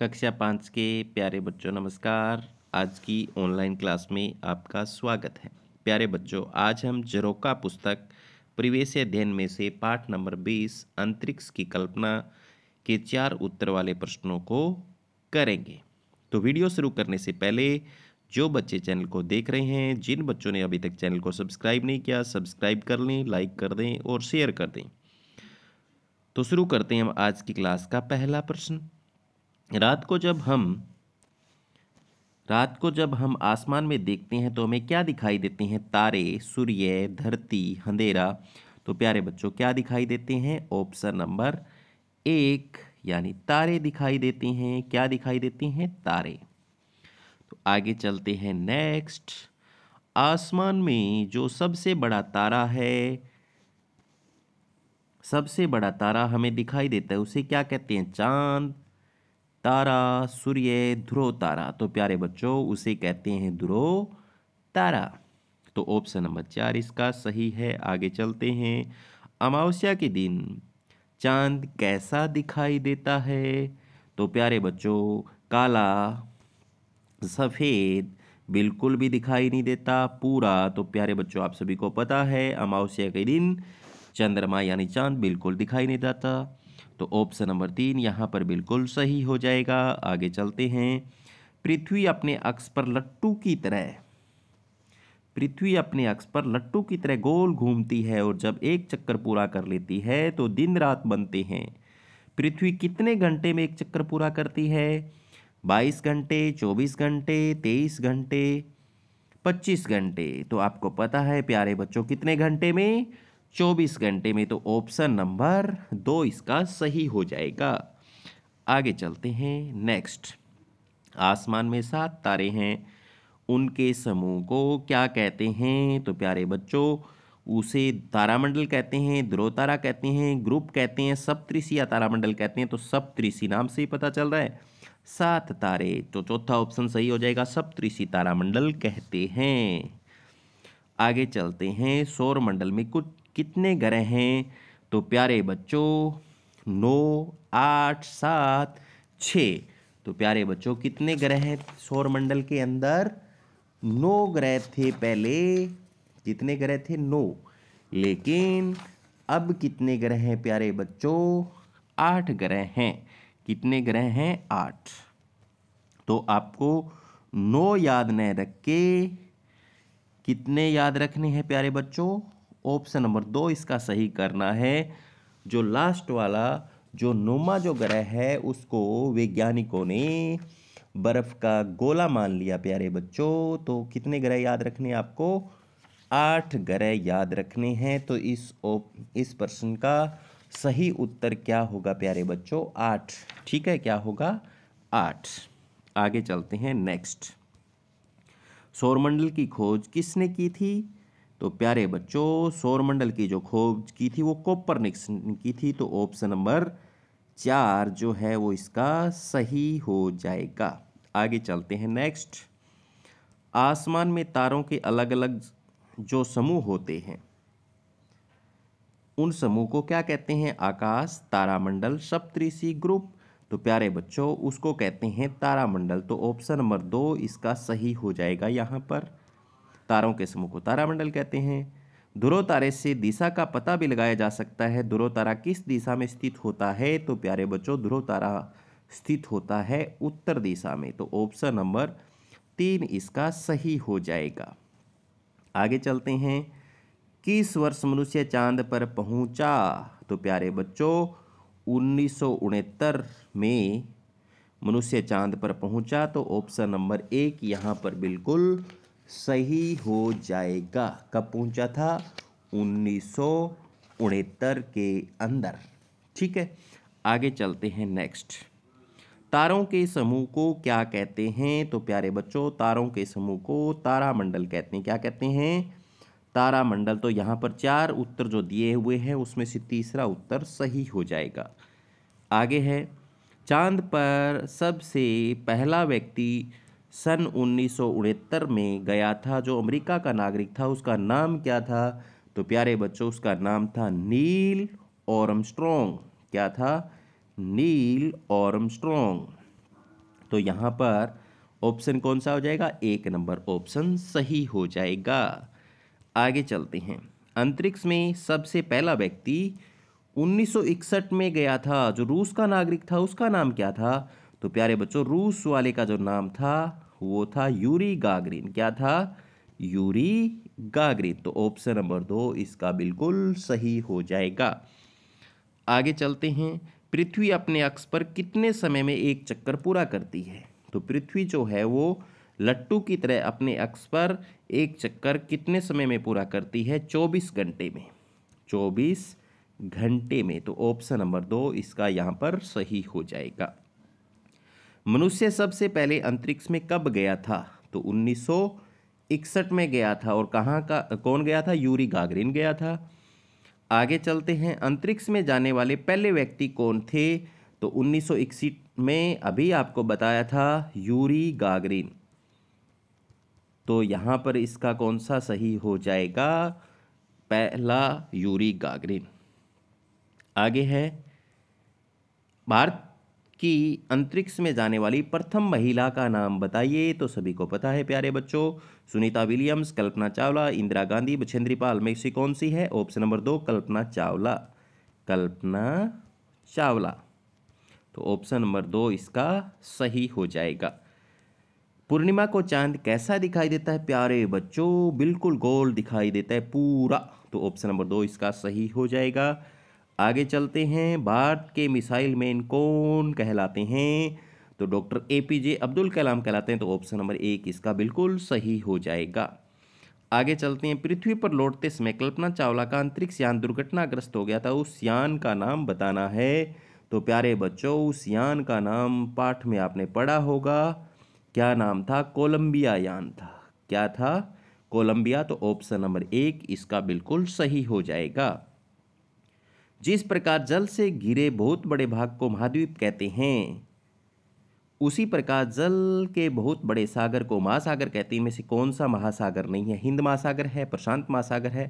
कक्षा पाँच के प्यारे बच्चों नमस्कार आज की ऑनलाइन क्लास में आपका स्वागत है प्यारे बच्चों आज हम जरोका पुस्तक परिवेश अध्ययन में से पाठ नंबर बीस अंतरिक्ष की कल्पना के चार उत्तर वाले प्रश्नों को करेंगे तो वीडियो शुरू करने से पहले जो बच्चे चैनल को देख रहे हैं जिन बच्चों ने अभी तक चैनल को सब्सक्राइब नहीं किया सब्सक्राइब कर लें लाइक कर दें और शेयर कर दें तो शुरू करते हैं हम आज की क्लास का पहला प्रश्न रात को जब हम रात को जब हम आसमान में देखते हैं तो हमें क्या दिखाई देते हैं तारे सूर्य धरती अंधेरा तो प्यारे बच्चों क्या दिखाई देते हैं ऑप्शन नंबर एक यानी तारे दिखाई देते हैं क्या दिखाई देते हैं तारे तो आगे चलते हैं नेक्स्ट आसमान में जो सबसे बड़ा तारा है सबसे बड़ा तारा हमें दिखाई देता है उसे क्या कहते हैं चांद तारा सूर्य ध्रुव तारा तो प्यारे बच्चों उसे कहते हैं ध्रुव तारा तो ऑप्शन नंबर चार इसका सही है आगे चलते हैं अमावस्या के दिन चांद कैसा दिखाई देता है तो प्यारे बच्चों काला सफ़ेद बिल्कुल भी दिखाई नहीं देता पूरा तो प्यारे बच्चों आप सभी को पता है अमावस्या के दिन चंद्रमा यानी चांद बिल्कुल दिखाई नहीं देता तो ऑप्शन नंबर तीन यहाँ पर बिल्कुल सही हो जाएगा आगे चलते हैं पृथ्वी अपने अक्ष पर लट्टू की तरह पृथ्वी अपने अक्ष पर लट्टू की तरह गोल घूमती है और जब एक चक्कर पूरा कर लेती है तो दिन रात बनते हैं पृथ्वी कितने घंटे में एक चक्कर पूरा करती है बाईस घंटे चौबीस घंटे तेईस घंटे पच्चीस घंटे तो आपको पता है प्यारे बच्चों कितने घंटे में 24 घंटे में तो ऑप्शन नंबर दो इसका सही हो जाएगा आगे चलते हैं नेक्स्ट आसमान में सात तारे हैं उनके समूह को क्या कहते हैं तो प्यारे बच्चों उसे तारामंडल कहते हैं ध्रुव तारा कहते हैं ग्रुप कहते हैं सप्तृषि या तारामंडल कहते हैं तो सप्तृषि नाम से ही पता चल रहा है सात तारे तो चौथा ऑप्शन सही हो जाएगा सप्तृषि तारामंडल कहते हैं आगे चलते हैं सौर मंडल में कुछ कितने ग्रह हैं तो प्यारे बच्चों नौ आठ सात छः तो प्यारे बच्चों कितने ग्रह हैं सौर मंडल के अंदर नौ ग्रह थे पहले कितने ग्रह थे नौ लेकिन अब कितने ग्रह हैं प्यारे बच्चों आठ ग्रह हैं कितने ग्रह हैं आठ तो आपको नौ याद न रख के कितने याद रखने हैं प्यारे बच्चों ऑप्शन नंबर दो इसका सही करना है जो लास्ट वाला जो नोमा जो ग्रह है उसको वैज्ञानिकों ने बर्फ का गोला मान लिया प्यारे बच्चों तो कितने ग्रह याद रखने आपको आठ ग्रह याद रखने हैं तो इस ओप इस प्रश्न का सही उत्तर क्या होगा प्यारे बच्चों आठ ठीक है क्या होगा आठ आगे चलते हैं नेक्स्ट सौरमंडल की खोज किसने की थी तो प्यारे बच्चों सौरमंडल की जो खोज की थी वो कोपरनिक्स ने की थी तो ऑप्शन नंबर चार जो है वो इसका सही हो जाएगा आगे चलते हैं नेक्स्ट आसमान में तारों के अलग अलग जो समूह होते हैं उन समूह को क्या कहते हैं आकाश तारामंडल सप्तऋषि ग्रुप तो प्यारे बच्चों उसको कहते हैं तारामंडल तो ऑप्शन नंबर दो इसका सही हो जाएगा यहाँ पर तारों के समूह को तारामंडल कहते हैं ध्रुव तारे से दिशा का पता भी लगाया जा सकता है ध्रुव तारा किस दिशा में स्थित होता है तो प्यारे बच्चों ध्रुव तारा स्थित होता है उत्तर दिशा में तो ऑप्शन नंबर तीन इसका सही हो जाएगा आगे चलते हैं किस वर्ष मनुष्य चांद पर पहुंचा तो प्यारे बच्चों उन्नीस में मनुष्य चांद पर पहुंचा तो ऑप्शन नंबर एक यहाँ पर बिल्कुल सही हो जाएगा कब पहुंचा था उन्नीस के अंदर ठीक है आगे चलते हैं नेक्स्ट तारों के समूह को क्या कहते हैं तो प्यारे बच्चों तारों के समूह को तारामंडल कहते हैं क्या कहते हैं तारामंडल तो यहाँ पर चार उत्तर जो दिए हुए हैं उसमें से तीसरा उत्तर सही हो जाएगा आगे है चांद पर सबसे पहला व्यक्ति सन उन्नीस सौ उनहत्तर में गया था जो अमेरिका का नागरिक था उसका नाम क्या था तो प्यारे बच्चों उसका नाम था नील औरमस्ट्रोंग क्या था नील औरमस्ट्रोंग तो यहाँ पर ऑप्शन कौन सा हो जाएगा एक नंबर ऑप्शन सही हो जाएगा आगे चलते हैं अंतरिक्ष में सबसे पहला व्यक्ति 1961 में गया था जो रूस का नागरिक था उसका नाम क्या था तो प्यारे बच्चों रूस वाले का जो नाम था वो था यूरी गागरिन क्या था यूरी गागरिन तो ऑप्शन नंबर दो इसका बिल्कुल सही हो जाएगा आगे चलते हैं पृथ्वी अपने अक्ष पर कितने समय में एक चक्कर पूरा करती है तो पृथ्वी जो है वो लट्टू की तरह अपने अक्ष पर एक चक्कर कितने समय में पूरा करती है चौबीस घंटे में चौबीस घंटे में तो ऑप्शन नंबर दो इसका यहाँ पर सही हो जाएगा मनुष्य सबसे पहले अंतरिक्ष में कब गया था तो उन्नीस इकसठ में गया था और कहाँ का कौन गया था यूरी गागरिन गया था आगे चलते हैं अंतरिक्ष में जाने वाले पहले व्यक्ति कौन थे तो उन्नीस में अभी आपको बताया था यूरी गागरिन तो यहाँ पर इसका कौन सा सही हो जाएगा पहला यूरी गागरिन आगे है भारत की अंतरिक्ष में जाने वाली प्रथम महिला का नाम बताइए तो सभी को पता है प्यारे बच्चों सुनीता विलियम्स कल्पना चावला इंदिरा गांधी बछेंद्री पाल में से कौन सी है ऑप्शन नंबर दो कल्पना चावला कल्पना चावला तो ऑप्शन नंबर दो इसका सही हो जाएगा पूर्णिमा को चांद कैसा दिखाई देता है प्यारे बच्चों बिल्कुल गोल दिखाई देता है पूरा तो ऑप्शन नंबर दो इसका सही हो जाएगा आगे चलते हैं भारत के मिसाइल मैन कौन कहलाते हैं तो doctor A P J Abdul Kalam कहलाते हैं तो ऑप्शन नंबर एक इसका बिल्कुल सही हो जाएगा आगे चलते हैं पृथ्वी पर लौटते समय कल्पना चावला का अंतरिक्ष यान दुर्घटनाग्रस्त हो गया था उस यान का नाम बताना है तो प्यारे बच्चों उस यान का नाम पाठ में आपने पढ़ा होगा क्या नाम था कोलंबिया यान था क्या था कोलंबिया तो ऑप्शन नंबर एक इसका बिल्कुल सही हो जाएगा जिस प्रकार जल से घिरे बहुत बड़े भाग को महाद्वीप कहते हैं उसी प्रकार जल के बहुत बड़े सागर को महासागर कहते हैं में से कौन सा महासागर नहीं है हिंद महासागर है प्रशांत महासागर है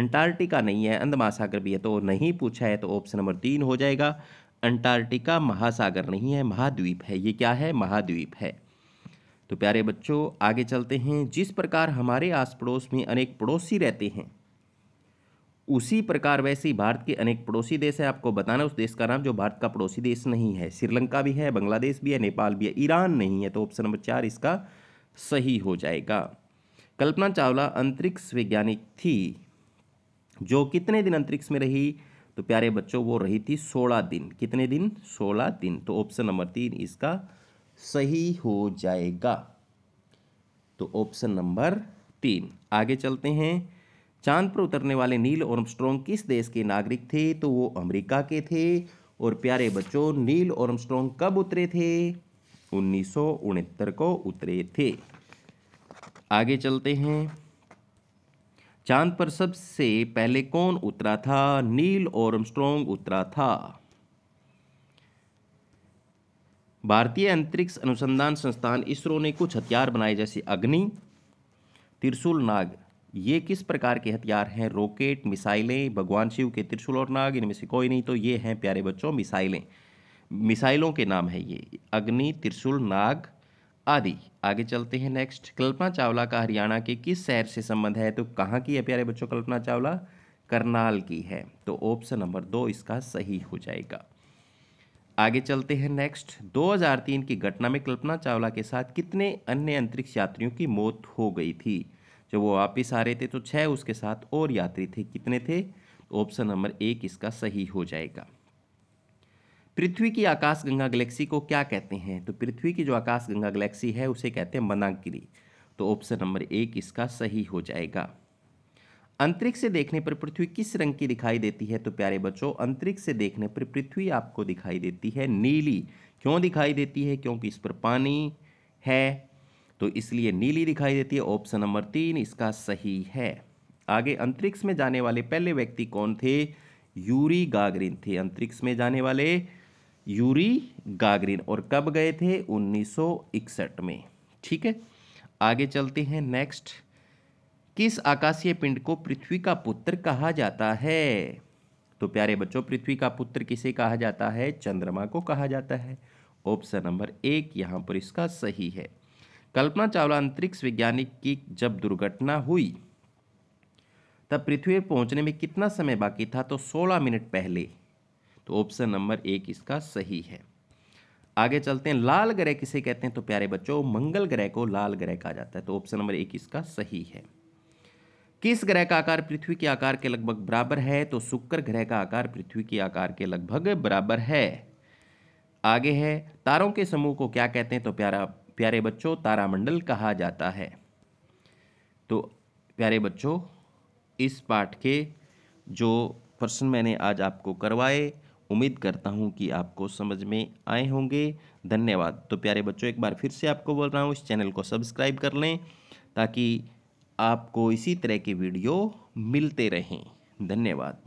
अंटार्कटिका नहीं है अंध महासागर भी है तो नहीं पूछा है तो ऑप्शन नंबर तीन हो जाएगा अंटार्कटिका महासागर नहीं है महाद्वीप है ये क्या है महाद्वीप है तो प्यारे बच्चों आगे चलते हैं जिस प्रकार हमारे आस पड़ोस में अनेक पड़ोसी रहते हैं उसी प्रकार वैसे ही भारत के अनेक पड़ोसी देश है आपको बताना उस देश का नाम जो भारत का पड़ोसी देश नहीं है श्रीलंका भी है बांग्लादेश भी है नेपाल भी है ईरान नहीं है तो ऑप्शन नंबर चार इसका सही हो जाएगा कल्पना चावला अंतरिक्ष वैज्ञानिक थी जो कितने दिन अंतरिक्ष में रही तो प्यारे बच्चों वो रही थी सोलह दिन कितने दिन सोलह दिन तो ऑप्शन नंबर तीन इसका सही हो जाएगा तो ऑप्शन नंबर तीन आगे चलते हैं चांद पर उतरने वाले नील ओर्मस्ट्रोंग किस देश के नागरिक थे तो वो अमेरिका के थे और प्यारे बच्चों नील ओर्मस्ट्रोंग कब उतरे थे उन्नीस को उतरे थे आगे चलते हैं चांद पर सबसे पहले कौन उतरा था नील ओर्मस्ट्रोंग उतरा था भारतीय अंतरिक्ष अनुसंधान संस्थान इसरो ने कुछ हथियार बनाए जैसे अग्नि त्रिशूल नाग ये किस प्रकार के हथियार हैं रॉकेट मिसाइलें भगवान शिव के त्रिशूल और नाग इनमें से कोई नहीं तो ये हैं प्यारे बच्चों मिसाइलें मिसाइलों के नाम है ये अग्नि त्रिशूल नाग आदि आगे चलते हैं नेक्स्ट कल्पना चावला का हरियाणा के किस शहर से संबंध है तो कहाँ की है प्यारे बच्चों कल्पना चावला करनाल की है तो ऑप्शन नंबर दो इसका सही हो जाएगा आगे चलते हैं नेक्स्ट 2003 की घटना में कल्पना चावला के साथ कितने अन्य अंतरिक्ष यात्रियों की मौत हो गई थी जब वो वापिस आ रहे थे तो छः उसके साथ और यात्री थे कितने थे ऑप्शन नंबर एक इसका सही हो जाएगा पृथ्वी की आकाशगंगा गैलेक्सी को क्या कहते हैं तो पृथ्वी की जो आकाशगंगा गैलेक्सी है उसे कहते हैं मनागिरी तो ऑप्शन नंबर एक इसका सही हो जाएगा अंतरिक्ष से देखने पर पृथ्वी किस रंग की दिखाई देती है तो प्यारे बच्चों अंतरिक्ष से देखने पर पृथ्वी आपको दिखाई देती है नीली क्यों दिखाई देती है क्योंकि इस पर पानी है तो इसलिए नीली दिखाई देती है ऑप्शन नंबर तीन इसका सही है आगे अंतरिक्ष में जाने वाले पहले व्यक्ति कौन थे यूरी गागरिन थे अंतरिक्ष में जाने वाले यूरी गागरिन और कब गए थे 1961 में ठीक है आगे चलते हैं नेक्स्ट किस आकाशीय पिंड को पृथ्वी का पुत्र कहा जाता है तो प्यारे बच्चों पृथ्वी का पुत्र किसे कहा जाता है चंद्रमा को कहा जाता है ऑप्शन नंबर एक यहाँ पर इसका सही है कल्पना चावला अंतरिक्ष वैज्ञानिक की जब दुर्घटना हुई तब पृथ्वी पर पहुंचने में कितना समय बाकी था तो 16 मिनट पहले तो ऑप्शन नंबर एक इसका सही है आगे चलते हैं लाल ग्रह किसे कहते हैं तो प्यारे बच्चों मंगल ग्रह को लाल ग्रह कहा जाता है तो ऑप्शन नंबर एक इसका सही है किस ग्रह का आकार पृथ्वी के आकार के लगभग बराबर है तो शुक्र ग्रह का आकार पृथ्वी के आकार के लगभग बराबर है आगे है तारों के समूह को क्या कहते हैं तो प्यारा प्यारे बच्चों तारामंडल कहा जाता है तो प्यारे बच्चों इस पाठ के जो प्रश्न मैंने आज आपको करवाए उम्मीद करता हूँ कि आपको समझ में आए होंगे धन्यवाद तो प्यारे बच्चों एक बार फिर से आपको बोल रहा हूँ इस चैनल को सब्सक्राइब कर लें ताकि आपको इसी तरह के वीडियो मिलते रहें धन्यवाद